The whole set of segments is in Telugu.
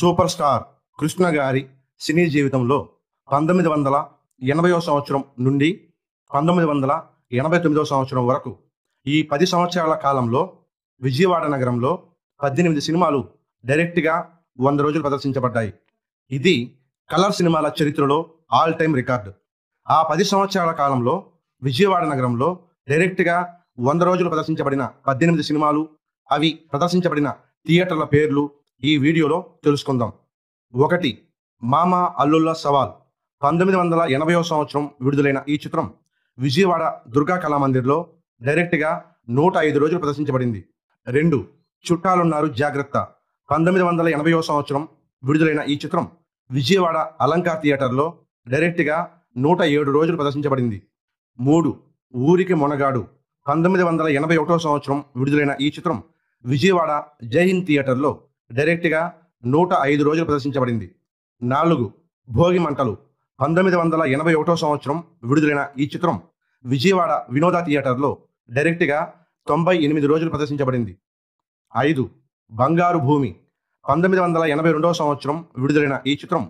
సూపర్ స్టార్ కృష్ణ గారి సినీ జీవితంలో పంతొమ్మిది వందల ఎనభైవ సంవత్సరం నుండి పంతొమ్మిది వందల ఎనభై తొమ్మిదవ సంవత్సరం వరకు ఈ పది సంవత్సరాల కాలంలో విజయవాడ నగరంలో పద్దెనిమిది సినిమాలు డైరెక్ట్గా వంద రోజులు ప్రదర్శించబడ్డాయి ఇది కలర్ సినిమాల చరిత్రలో ఆల్ టైమ్ రికార్డు ఆ పది సంవత్సరాల కాలంలో విజయవాడ నగరంలో డైరెక్ట్గా వంద రోజులు ప్రదర్శించబడిన పద్దెనిమిది సినిమాలు అవి ప్రదర్శించబడిన థియేటర్ల పేర్లు ఈ వీడియోలో తెలుసుకుందాం ఒకటి మామ అల్లుల్లా సవాల్ పంతొమ్మిది వందల ఎనభైవ సంవత్సరం విడుదలైన ఈ చిత్రం విజయవాడ దుర్గా కళామందిర్లో డైరెక్ట్గా నూట ఐదు రోజులు ప్రదర్శించబడింది రెండు చుట్టాలున్నారు జాగ్రత్త పంతొమ్మిది వందల ఎనభైవ సంవత్సరం విడుదలైన ఈ చిత్రం విజయవాడ అలంకార్ థియేటర్లో డైరెక్ట్గా నూట ఏడు రోజులు ప్రదర్శించబడింది మూడు ఊరికి మొనగాడు పంతొమ్మిది వందల ఎనభై ఒకటో సంవత్సరం విడుదలైన ఈ చిత్రం విజయవాడ జైహింద్ థియేటర్లో డైరెక్ట్గా నూట ఐదు రోజులు ప్రదర్శించబడింది నాలుగు భోగి మంటలు పంతొమ్మిది వందల ఎనభై ఒకటో సంవత్సరం విడుదలైన ఈ చిత్రం విజయవాడ వినోద థియేటర్లో డైరెక్ట్గా తొంభై ఎనిమిది రోజులు ప్రదర్శించబడింది ఐదు బంగారు భూమి పంతొమ్మిది వందల ఎనభై రెండవ సంవత్సరం విడుదలైన ఈ చిత్రం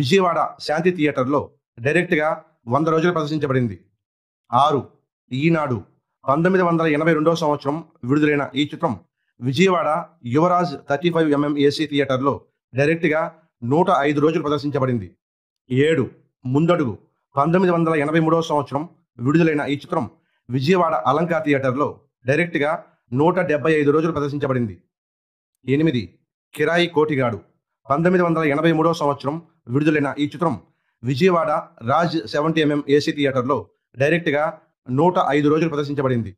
విజయవాడ శాంతి థియేటర్లో డైరెక్ట్గా వంద రోజులు ప్రదర్శించబడింది ఆరు ఈనాడు పంతొమ్మిది వందల ఎనభై రెండవ సంవత్సరం విడుదలైన ఈ చిత్రం Vijayawada Yuvaraj thirty five MM AC థియేటర్లో డైరెక్ట్గా నూట ఐదు రోజులు ప్రదర్శించబడింది ఏడు ముందడుగు పంతొమ్మిది వందల ఎనభై మూడవ సంవత్సరం విడుదలైన ఈ చిత్రం విజయవాడ అలంకా థియేటర్లో డైరెక్ట్గా నూట డెబ్బై ఐదు రోజులు ప్రదర్శించబడింది ఎనిమిది కిరాయి కోటిగాడు పంతొమ్మిది వందల ఎనభై మూడవ సంవత్సరం విడుదలైన ఈ చిత్రం Vijayawada Raj seventy MM AC థియేటర్లో డైరెక్ట్గా నూట ఐదు రోజులు ప్రదర్శించబడింది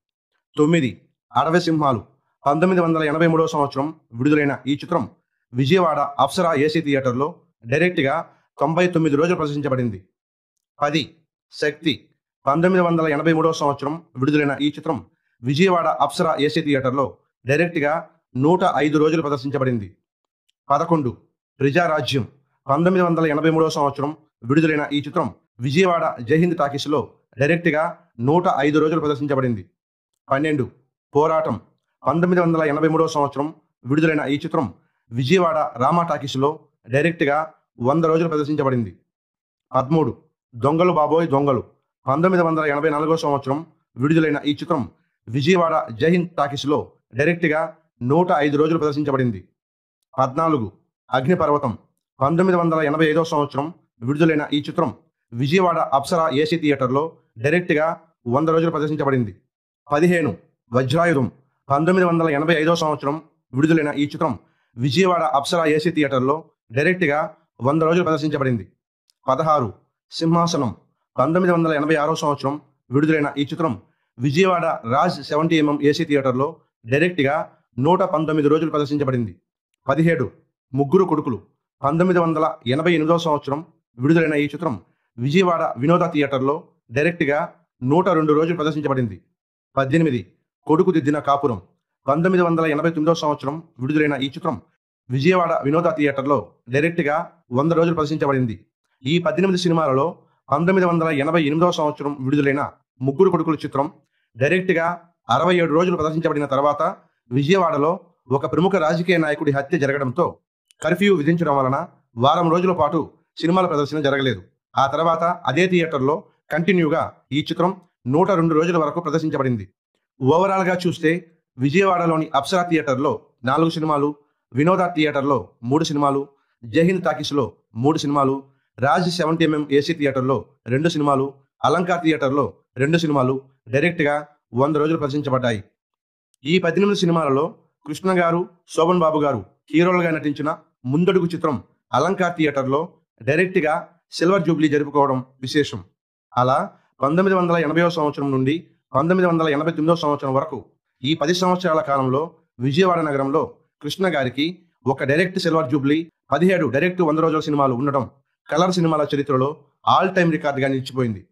తొమ్మిది అడవి సింహాలు పంతొమ్మిది వందల ఎనభై మూడవ సంవత్సరం విడుదలైన ఈ చిత్రం విజయవాడ అప్సరా ఏసీ థియేటర్లో డైరెక్ట్గా తొంభై తొమ్మిది రోజులు ప్రదర్శించబడింది పది శక్తి పంతొమ్మిది వందల ఎనభై మూడవ సంవత్సరం విడుదలైన ఈ చిత్రం విజయవాడ అప్సరా ఏసీ థియేటర్లో డైరెక్ట్గా నూట ఐదు రోజులు ప్రదర్శించబడింది పదకొండు ప్రజారాజ్యం పంతొమ్మిది వందల ఎనభై మూడవ సంవత్సరం విడుదలైన ఈ చిత్రం విజయవాడ జైహింద్ టాకీస్లో డైరెక్ట్గా నూట ఐదు రోజులు ప్రదర్శించబడింది పన్నెండు పోరాటం పంతొమ్మిది వందల ఎనభై మూడవ సంవత్సరం విడుదలైన ఈ చిత్రం విజయవాడ రామా టాకీస్లో డైరెక్ట్గా వంద రోజులు ప్రదర్శించబడింది పదమూడు దొంగలు బాబోయ్ దొంగలు పంతొమ్మిది వందల ఎనభై నాలుగో సంవత్సరం విడుదలైన ఈ చిత్రం విజయవాడ జైహింద్ టాకీస్లో డైరెక్ట్గా నూట ఐదు రోజులు ప్రదర్శించబడింది పద్నాలుగు అగ్నిపర్వతం పంతొమ్మిది వందల ఎనభై ఐదో సంవత్సరం విడుదలైన ఈ చిత్రం విజయవాడ అప్సరా ఏసీ థియేటర్లో డైరెక్ట్గా వంద రోజులు ప్రదర్శించబడింది పదిహేను వజ్రాయుధం పంతొమ్మిది వందల ఎనభై ఐదో సంవత్సరం విడుదలైన ఈ చిత్రం విజయవాడ అప్సరా ఏసీ థియేటర్లో డైరెక్ట్గా వంద రోజులు ప్రదర్శించబడింది పదహారు సింహాసనం పంతొమ్మిది వందల ఎనభై ఆరో సంవత్సరం విడుదలైన ఈ చిత్రం Vijayawada Raj seventy MM AC థియేటర్లో డైరెక్ట్గా నూట పంతొమ్మిది రోజులు ప్రదర్శించబడింది పదిహేడు ముగ్గురు కొడుకులు పంతొమ్మిది వందల ఎనభై ఎనిమిదో సంవత్సరం విడుదలైన ఈ చిత్రం విజయవాడ వినోద థియేటర్లో డైరెక్ట్గా నూట రెండు రోజులు ప్రదర్శించబడింది పద్దెనిమిది కొడుకు దిద్దిన కాపురం పంతొమ్మిది వందల ఎనభై తొమ్మిదవ సంవత్సరం విడుదలైన ఈ చిత్రం విజయవాడ వినోద థియేటర్లో డైరెక్ట్గా వంద రోజులు ప్రదర్శించబడింది ఈ పద్దెనిమిది సినిమాలలో పంతొమ్మిది వందల ఎనభై ఎనిమిదో సంవత్సరం విడుదలైన ముగ్గురు కొడుకుల చిత్రం డైరెక్ట్గా అరవై ఏడు రోజులు ప్రదర్శించబడిన తర్వాత విజయవాడలో ఒక ప్రముఖ రాజకీయ నాయకుడి హత్య జరగడంతో కర్ఫ్యూ విధించడం వలన వారం రోజుల పాటు సినిమాల ప్రదర్శన జరగలేదు ఆ తర్వాత అదే థియేటర్లో కంటిన్యూగా ఈ చిత్రం నూట రెండు రోజుల వరకు ప్రదర్శించబడింది ఓవరాల్గా చూస్తే విజయవాడలోని అప్సరా థియేటర్లో నాలుగు సినిమాలు వినోద థియేటర్లో మూడు సినిమాలు జహింద్ టాకీస్లో మూడు సినిమాలు రాజ్ సెవెంటీ ఎంఎం ఏసీ థియేటర్లో రెండు సినిమాలు అలంకార్ థియేటర్లో రెండు సినిమాలు డైరెక్ట్గా వంద రోజులు ప్రదర్శించబడ్డాయి ఈ పద్దెనిమిది సినిమాలలో కృష్ణ గారు శోభన్ బాబు గారు హీరోలుగా నటించిన ముందడుగు చిత్రం అలంకార్ థియేటర్లో డైరెక్ట్గా సిల్వర్ జూబ్లీ జరుపుకోవడం విశేషం అలా పంతొమ్మిది వందల ఎనభైవ సంవత్సరం నుండి పంతొమ్మిది వందల ఎనభై తొమ్మిదో సంవత్సరం వరకు ఈ పది సంవత్సరాల కాలంలో విజయవాడ నగరంలో కృష్ణ గారికి ఒక డైరెక్ట్ సిల్వర్ జూబ్లీ పదిహేడు డైరెక్ట్ వంద రోజుల సినిమాలు ఉండడం కలర్ సినిమాల చరిత్రలో ఆల్ టైమ్ రికార్డుగా నిలిచిపోయింది